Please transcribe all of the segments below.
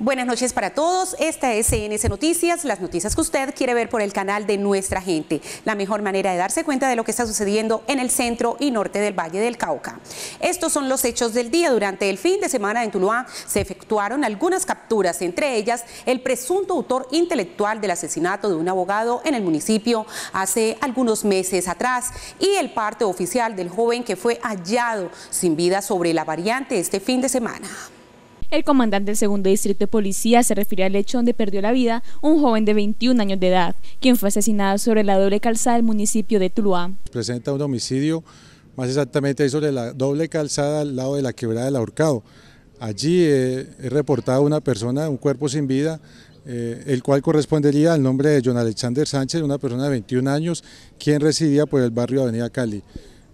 Buenas noches para todos. Esta es CNC Noticias, las noticias que usted quiere ver por el canal de nuestra gente. La mejor manera de darse cuenta de lo que está sucediendo en el centro y norte del Valle del Cauca. Estos son los hechos del día. Durante el fin de semana en Tuluá se efectuaron algunas capturas, entre ellas el presunto autor intelectual del asesinato de un abogado en el municipio hace algunos meses atrás y el parte oficial del joven que fue hallado sin vida sobre la variante este fin de semana. El comandante del segundo distrito de policía se refirió al hecho donde perdió la vida un joven de 21 años de edad, quien fue asesinado sobre la doble calzada del municipio de Tuluá. Presenta un homicidio, más exactamente sobre la doble calzada al lado de la quebrada del ahorcado. Allí eh, es he reportado una persona, un cuerpo sin vida, eh, el cual correspondería al nombre de John Alexander Sánchez, una persona de 21 años, quien residía por el barrio Avenida Cali.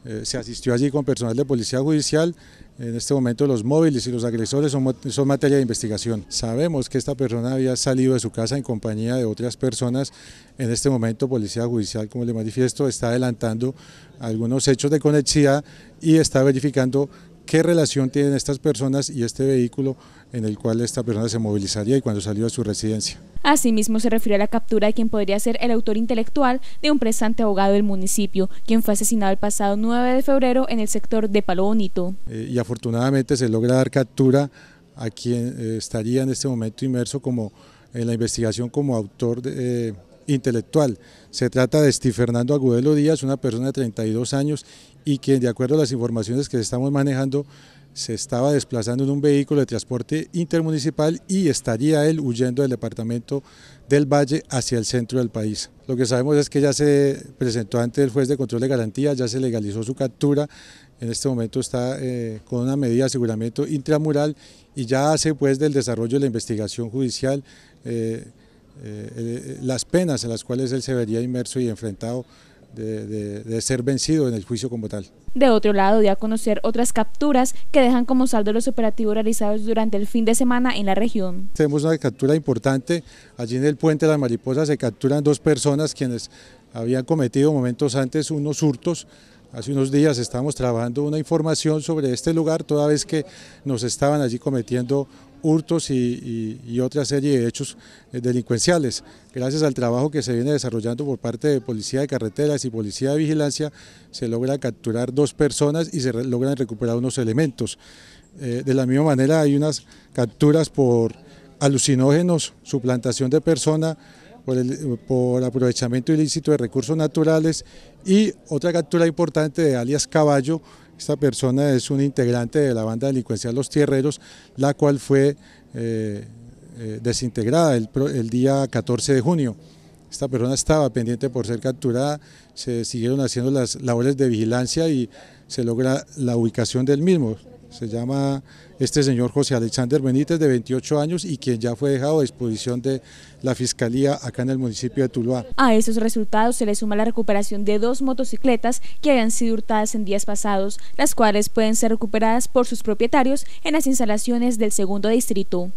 Eh, se asistió allí con personal de policía judicial. En este momento los móviles y los agresores son, son, materia de investigación. Sabemos que esta persona había salido de su casa en compañía de otras personas. En este momento policía judicial, como le manifiesto, está adelantando algunos hechos de conexidad y está verificando qué relación tienen estas personas y este vehículo en el cual esta persona se movilizaría y cuando salió de su residencia. Asimismo, se refirió a la captura de quien podría ser el autor intelectual de un prestante abogado del municipio, quien fue asesinado el pasado 9 de febrero en el sector de Palo Bonito. Eh, y afortunadamente se logra dar captura a quien eh, estaría en este momento inmerso como en la investigación como autor de, eh, intelectual. Se trata de Steve Fernando Agudelo Díaz, una persona de 32 años y quien, de acuerdo a las informaciones que estamos manejando, se estaba desplazando en un vehículo de transporte intermunicipal y estaría él huyendo del departamento del Valle hacia el centro del país. Lo que sabemos es que ya se presentó ante el juez de control de garantía, ya se legalizó su captura, en este momento está eh, con una medida de aseguramiento intramural y ya hace pues del desarrollo de la investigación judicial. Eh, eh, eh, las penas en las cuales él se vería inmerso y enfrentado de, ser vencido en el juicio como tal. De otro lado, dio a conocer otras capturas que dejan como saldo los operativos realizados durante el fin de semana en la región. Tenemos una captura importante, allí en el puente de las mariposas se capturan dos personas quienes habían cometido momentos antes unos hurtos. Hace unos días estábamos trabajando una información sobre este lugar, toda vez que nos estaban allí cometiendo hurtos y, otra serie de hechos eh, delincuenciales. Gracias al trabajo que se viene desarrollando por parte de Policía de Carreteras y Policía de Vigilancia, se logra capturar dos personas y se logran recuperar unos elementos. Eh, de la misma manera hay unas capturas por alucinógenos, suplantación de persona, por, aprovechamiento ilícito de recursos naturales y otra captura importante de alias Caballo, esta persona es un integrante de la banda delincuencial Los Tierreros, la cual fue eh, eh, desintegrada el, el día 14 de junio. Esta persona estaba pendiente por ser capturada, se siguieron haciendo las labores de vigilancia y se logra la ubicación del mismo. Se llama este señor José Alexander Benítez, de 28 años, y quien ya fue dejado a disposición de la Fiscalía acá en el municipio de Tuluá. A esos resultados se le suma la recuperación de dos motocicletas que habían sido hurtadas en días pasados, las cuales pueden ser recuperadas por sus propietarios en las instalaciones del segundo distrito.